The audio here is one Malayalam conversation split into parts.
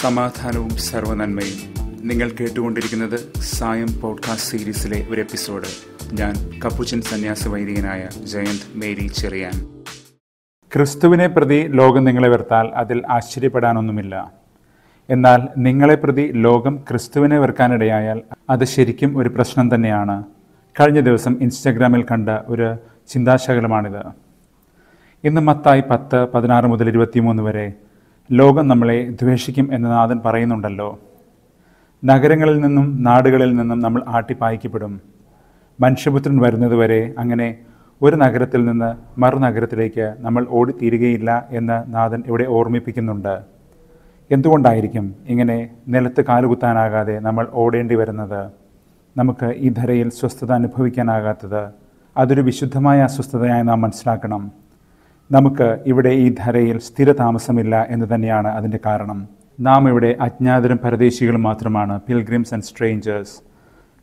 സമാധാനവും സർവനന്മയും നിങ്ങൾ കേട്ടുകൊണ്ടിരിക്കുന്നത് സായം പോഡ്കാസ്റ്റ് സീരീസിലെ ഒരു എപ്പിസോഡ് ഞാൻ കപ്പുച്ചൻ സന്യാസ വൈദികനായ ജയന്ത് മേരി ചെറിയാൻ ക്രിസ്തുവിനെ പ്രതി ലോകം നിങ്ങളെ വെറുത്താൽ അതിൽ ആശ്ചര്യപ്പെടാനൊന്നുമില്ല എന്നാൽ നിങ്ങളെ പ്രതി ലോകം ക്രിസ്തുവിനെ വെറുക്കാനിടയായാൽ അത് ശരിക്കും ഒരു പ്രശ്നം തന്നെയാണ് കഴിഞ്ഞ ദിവസം ഇൻസ്റ്റഗ്രാമിൽ കണ്ട ഒരു ചിന്താശകലമാണിത് ഇന്ന് മത്തായി പത്ത് പതിനാറ് മുതൽ ഇരുപത്തിമൂന്ന് വരെ ലോകം നമ്മളെ ദ്വേഷിക്കും എന്ന് നാഥൻ പറയുന്നുണ്ടല്ലോ നഗരങ്ങളിൽ നിന്നും നാടുകളിൽ നിന്നും നമ്മൾ ആട്ടിപ്പായിക്കപ്പെടും മനുഷ്യപുത്രൻ വരുന്നതുവരെ അങ്ങനെ ഒരു നഗരത്തിൽ നിന്ന് മറുനഗരത്തിലേക്ക് നമ്മൾ ഓടിത്തീരുകയില്ല എന്ന് നാഥൻ ഇവിടെ ഓർമ്മിപ്പിക്കുന്നുണ്ട് എന്തുകൊണ്ടായിരിക്കും ഇങ്ങനെ നിലത്ത് കാലുകുത്താനാകാതെ നമ്മൾ ഓടേണ്ടി വരുന്നത് നമുക്ക് ഈ ധരയിൽ സ്വസ്ഥത അനുഭവിക്കാനാകാത്തത് അതൊരു വിശുദ്ധമായ അസ്വസ്ഥതയായി നാം മനസ്സിലാക്കണം നമുക്ക് ഇവിടെ ഈ ധരയിൽ സ്ഥിരതാമസമില്ല എന്ന് തന്നെയാണ് അതിൻ്റെ കാരണം നാം ഇവിടെ അജ്ഞാതരും പരദേശികളും മാത്രമാണ് പിൽഗ്രിംസ് ആൻഡ് സ്ട്രേഞ്ചേഴ്സ്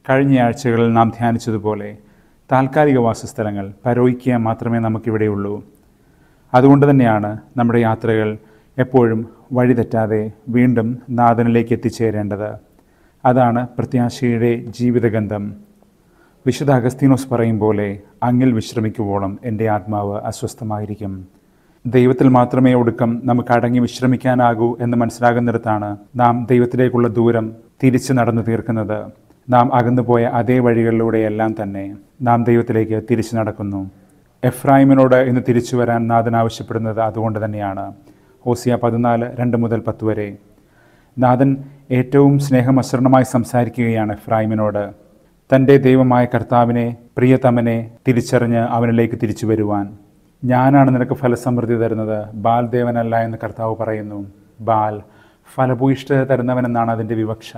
കഴിഞ്ഞ ആഴ്ചകളിൽ നാം ധ്യാനിച്ചതുപോലെ താൽക്കാലിക വാസസ്ഥലങ്ങൾ പരോഹിക്കുക മാത്രമേ നമുക്കിവിടെയുള്ളൂ അതുകൊണ്ട് തന്നെയാണ് നമ്മുടെ യാത്രകൾ എപ്പോഴും വഴിതെറ്റാതെ വീണ്ടും നാഥനിലേക്ക് എത്തിച്ചേരേണ്ടത് അതാണ് പ്രത്യാശയുടെ ജീവിതഗന്ധം വിശുദ്ധ അഗസ്തീനോസ് പറയും പോലെ അങ്ങിൽ വിശ്രമിക്കുവോളം എൻ്റെ ആത്മാവ് അസ്വസ്ഥമായിരിക്കും ദൈവത്തിൽ മാത്രമേ ഒടുക്കം നമുക്ക് അടങ്ങി വിശ്രമിക്കാനാകൂ എന്ന് മനസ്സിലാകുന്നിടത്താണ് നാം ദൈവത്തിലേക്കുള്ള ദൂരം തിരിച്ചു നടന്നു തീർക്കുന്നത് നാം അകന്നുപോയ അതേ വഴികളിലൂടെയെല്ലാം തന്നെ നാം ദൈവത്തിലേക്ക് തിരിച്ചു നടക്കുന്നു എഫ്രാഹിമിനോട് ഇന്ന് തിരിച്ചു വരാൻ നാഥൻ ആവശ്യപ്പെടുന്നത് അതുകൊണ്ട് തന്നെയാണ് ഓസിയ പതിനാല് രണ്ട് മുതൽ പത്ത് വരെ നാഥൻ ഏറ്റവും സ്നേഹമസൃണമായി സംസാരിക്കുകയാണ് എഫ്രാഹിമിനോട് തൻ്റെ ദൈവമായ കർത്താവിനെ പ്രിയതമനെ തിരിച്ചറിഞ്ഞ് അവനിലേക്ക് തിരിച്ചു വരുവാൻ ഞാനാണ് നിനക്ക് ഫലസമൃദ്ധി തരുന്നത് ബാൽ ദേവനല്ല എന്ന് കർത്താവ് പറയുന്നു ബാൽ ഫലഭൂയിഷ്ഠത തരുന്നവനെന്നാണ് അതിൻ്റെ വിവക്ഷ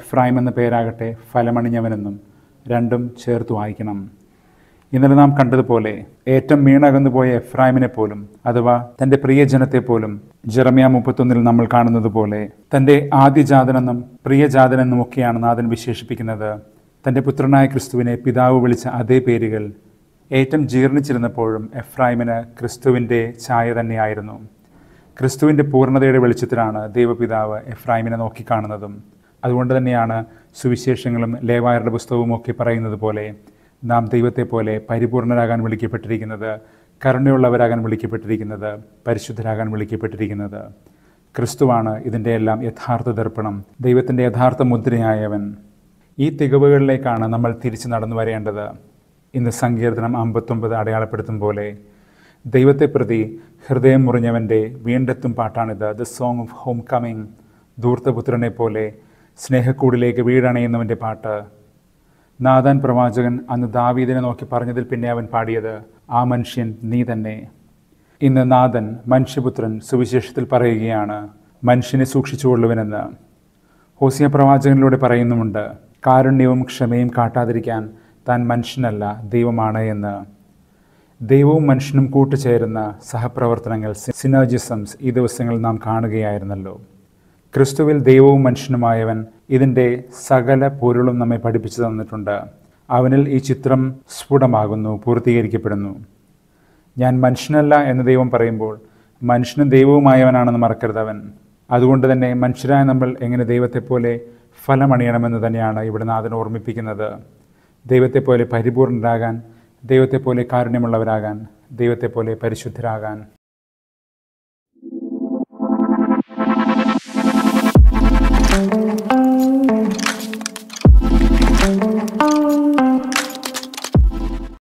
എഫ്രൈം എന്ന പേരാകട്ടെ ഫലമണിഞ്ഞവനെന്നും രണ്ടും ചേർത്ത് വായിക്കണം ഇന്നലെ നാം കണ്ടതുപോലെ ഏറ്റവും വീണകന്നു പോയ എഫ്രൈമിനെ പോലും അഥവാ തൻ്റെ പ്രിയജനത്തെ പോലും ജെറമിയ മുപ്പത്തൊന്നിൽ നമ്മൾ കാണുന്നത് പോലെ തൻ്റെ ആദ്യജാതനെന്നും പ്രിയജാതനെന്നും ഒക്കെയാണ് നാഥൻ വിശേഷിപ്പിക്കുന്നത് തൻ്റെ പുത്രനായ ക്രിസ്തുവിനെ പിതാവ് വിളിച്ച അതേ പേരുകൾ ഏറ്റം ജീർണിച്ചിരുന്നപ്പോഴും എഫ്രൈമിന് ക്രിസ്തുവിൻ്റെ ഛായ തന്നെയായിരുന്നു ക്രിസ്തുവിൻ്റെ പൂർണ്ണതയുടെ വെളിച്ചത്തിലാണ് ദൈവപിതാവ് എഫ്രൈമിനെ നോക്കിക്കാണുന്നതും അതുകൊണ്ട് തന്നെയാണ് സുവിശേഷങ്ങളും ലേവായരുടെ പുസ്തകവും ഒക്കെ പറയുന്നത് പോലെ നാം ദൈവത്തെ പോലെ പരിപൂർണരാകാൻ വിളിക്കപ്പെട്ടിരിക്കുന്നത് കരുണയുള്ളവരാകാൻ വിളിക്കപ്പെട്ടിരിക്കുന്നത് പരിശുദ്ധരാകാൻ വിളിക്കപ്പെട്ടിരിക്കുന്നത് ക്രിസ്തുവാണ് ഇതിൻ്റെയെല്ലാം യഥാർത്ഥ ദർപ്പണം ദൈവത്തിൻ്റെ യഥാർത്ഥ മുദ്രയായവൻ ഈ തികവുകളിലേക്കാണ് നമ്മൾ തിരിച്ചു നടന്നു വരേണ്ടത് ഇന്ന് സങ്കീർത്തനം അമ്പത്തൊമ്പത് അടയാളപ്പെടുത്തും പോലെ ദൈവത്തെ പ്രതി ഹൃദയം മുറിഞ്ഞവൻ്റെ വീണ്ടെത്തും പാട്ടാണിത് the song of home coming ധൂർത്തപുത്രനെ പോലെ സ്നേഹക്കൂടിലേക്ക് വീടണയുന്നവൻ്റെ പാട്ട് നാദാൻ പ്രവാചകൻ അന്ന് ദാവീദിനെ നോക്കി പറഞ്ഞതിൽ പിന്നെ അവൻ പാടിയത് ആ മനുഷ്യൻ നീ തന്നെ ഇന്ന് നാദൻ മനുഷ്യപുത്രൻ സുവിശേഷത്തിൽ പറയുകയാണ് മനുഷ്യനെ സൂക്ഷിച്ചുകൊള്ളുവനെന്ന് ഹോസിയ പ്രവാചകനിലൂടെ പറയുന്നുമുണ്ട് കാരുണ്യവും ക്ഷമയും കാട്ടാതിരിക്കാൻ താൻ മനുഷ്യനല്ല ദൈവമാണ് എന്ന് ദൈവവും മനുഷ്യനും കൂട്ടുചേരുന്ന സഹപ്രവർത്തനങ്ങൾ സിനർജിസംസ് ഈ ദിവസങ്ങളിൽ നാം കാണുകയായിരുന്നല്ലോ ക്രിസ്തുവിൽ ദൈവവും മനുഷ്യനുമായവൻ ഇതിൻ്റെ സകല പൊരുളും നമ്മെ പഠിപ്പിച്ചു തന്നിട്ടുണ്ട് അവനിൽ ഈ ചിത്രം സ്ഫുടമാകുന്നു പൂർത്തീകരിക്കപ്പെടുന്നു ഞാൻ മനുഷ്യനല്ല എന്ന് ദൈവം പറയുമ്പോൾ മനുഷ്യനും ദൈവവുമായവനാണെന്ന് മറക്കരുതവൻ അതുകൊണ്ട് തന്നെ മനുഷ്യരായ നമ്മൾ എങ്ങനെ ദൈവത്തെപ്പോലെ ഫലമണിയണമെന്ന് തന്നെയാണ് ഇവിടെ നാഥൻ ഓർമ്മിപ്പിക്കുന്നത് ദൈവത്തെപ്പോലെ പരിപൂർണരാകാൻ ദൈവത്തെപ്പോലെ കാരുണ്യമുള്ളവരാകാൻ ദൈവത്തെപ്പോലെ പരിശുദ്ധരാകാൻ